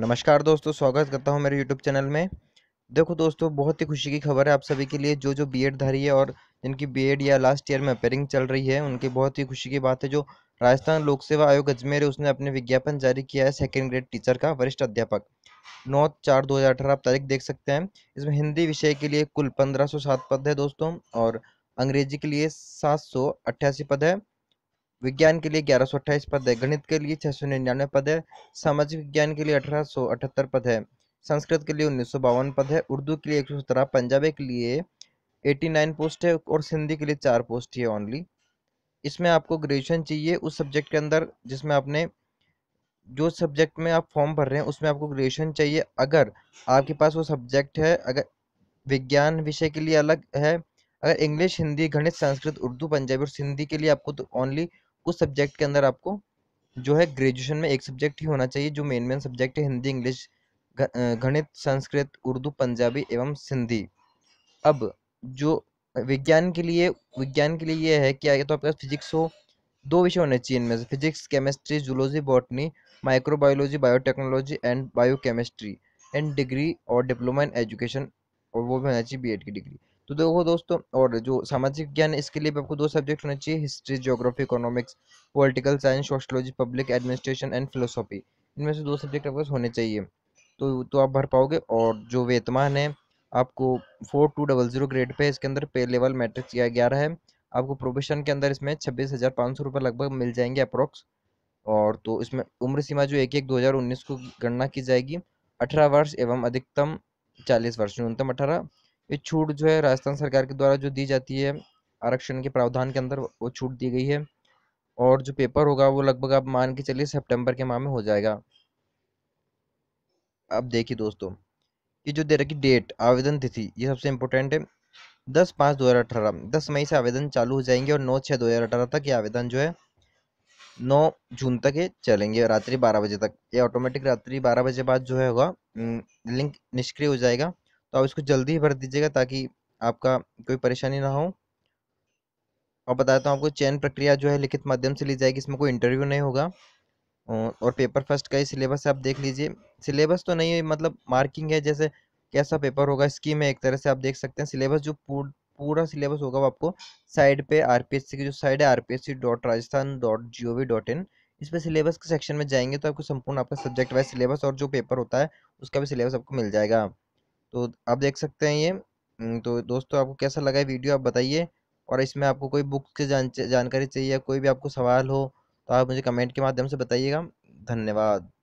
नमस्कार दोस्तों स्वागत करता हूं मेरे यूट्यूब चैनल में देखो दोस्तों बहुत ही खुशी की खबर है आप सभी के लिए जो जो बी धारी है और जिनकी एड या लास्ट ईयर में अपेयरिंग चल रही है उनकी बहुत ही खुशी की बात है जो राजस्थान लोक सेवा आयोग अजमेर है उसने अपने विज्ञापन जारी किया है सेकेंड ग्रेड टीचर का वरिष्ठ अध्यापक नौ चार दो हज़ार अठारह आप तारीख देख सकते हैं इसमें हिंदी विषय के लिए कुल पंद्रह सौ सात पद है दोस्तों और अंग्रेजी के लिए सात सौ अट्ठासी पद है विज्ञान के लिए ग्यारह सौ अट्ठाईस पद है गणित के लिए छह सौ निन्यानवे पद है सामाजिक विज्ञान के लिए अठारह सौ अठहत्तर पद है संस्कृत के लिए उन्नीस सौ बावन पद है उर्दू के लिए एक सौ सत्रह पंजाबी के लिए एटी नाइन पोस्ट है और सिंधी के लिए चार पोस्ट है ओनली इसमें आपको ग्रेजुएशन चाहिए उस सब्जेक्ट के अंदर जिसमें आपने जो सब्जेक्ट में आप फॉर्म भर रहे हैं उसमें आपको ग्रेजुएशन चाहिए अगर आपके पास वो सब्जेक्ट है अगर विज्ञान विषय के लिए अलग है अगर इंग्लिश हिंदी गणित संस्कृत उर्दू पंजाबी और सिंधी के लिए आपको तो ओनली उस सब्जेक्ट के अंदर आपको जो है ग्रेजुएशन में एक सब्जेक्ट ही होना चाहिए जो मेन मेन सब्जेक्ट है हिंदी इंग्लिश गणित संस्कृत उर्दू पंजाबी एवं सिंधी अब जो विज्ञान के लिए विज्ञान के लिए ये है कि आगे तो आपके पास फिजिक्स हो दो विषय होने चाहिए इनमें से physics chemistry zoology botany microbiology biotechnology and biochemistry and degree और डिप्लोमा इन एजुकेशन और वो भी होना चाहिए बीएड की डिग्री तो देखो दोस्तों और जो सामाजिक ज्ञान इसके लिए भी आपको दो सब्जेक्ट होने चाहिए history geography economics political science sociology public administration and philosophy इनमें से दो सब्जेक्ट आपके होने चाहिए तो तो आप भर पाओगे और जो वेतमान है आपको four two double zero grade pay इसके अंदर पे लेवल मैट्रिक्स किया ग्यारह है आपको प्रोबेशन के अंदर इसमें छब्बीस हज़ार पाँच सौ रुपये लगभग मिल जाएंगे अप्रॉक्स और तो इसमें उम्र सीमा जो एक एक दो हज़ार उन्नीस को गणना की जाएगी अठारह वर्ष एवं अधिकतम चालीस वर्ष न्यूनतम अठारह ये छूट जो है राजस्थान सरकार के द्वारा जो दी जाती है आरक्षण के प्रावधान के अंदर वो छूट दी गई है और जो पेपर होगा वो लगभग आप मान के चलिए सितंबर के माह में हो जाएगा अब देखिए दोस्तों ये जो दे रखी डेट आवेदन तिथि ये सबसे इम्पोर्टेंट है दस पाँच दो हज़ार अठारह दस मई से आवेदन चालू हो जाएंगे और नौ छः दो हज़ार अठारह तक ये आवेदन जो है नौ जून तक ये चलेंगे रात्रि बारह बजे तक ये ऑटोमेटिक रात्रि बारह बजे बाद जो है होगा लिंक हम्म, निष्क्रिय हो जाएगा तो आप इसको जल्दी ही भर दीजिएगा ताकि आपका कोई परेशानी ना हो और बताता हूँ आपको चयन प्रक्रिया जो है लिखित माध्यम से ली जाएगी इसमें कोई इंटरव्यू नहीं होगा और पेपर फर्स्ट का ही सिलेबस आप देख लीजिए सिलेबस तो नहीं है मतलब मार्किंग है जैसे कैसा पेपर होगा स्कीम है एक तरह से आप देख सकते हैं सिलेबस जो पूर, पूरा सिलेबस होगा वो आपको साइड पे आर की जो साइड है C dot Rajasthan dot G O V dot in इस पर सिलेबस के सेक्शन में जाएंगे तो आपको संपूर्ण आपका सब्जेक्ट वाइज सिलेबस और जो पेपर होता है उसका भी सिलेबस आपको मिल जाएगा तो आप देख सकते हैं ये तो दोस्तों आपको कैसा लगा वीडियो आप बताइए और इसमें आपको कोई बुक की जानकारी चाहिए कोई भी आपको सवाल हो तो आप मुझे कमेंट के माध्यम से बताइएगा धन्यवाद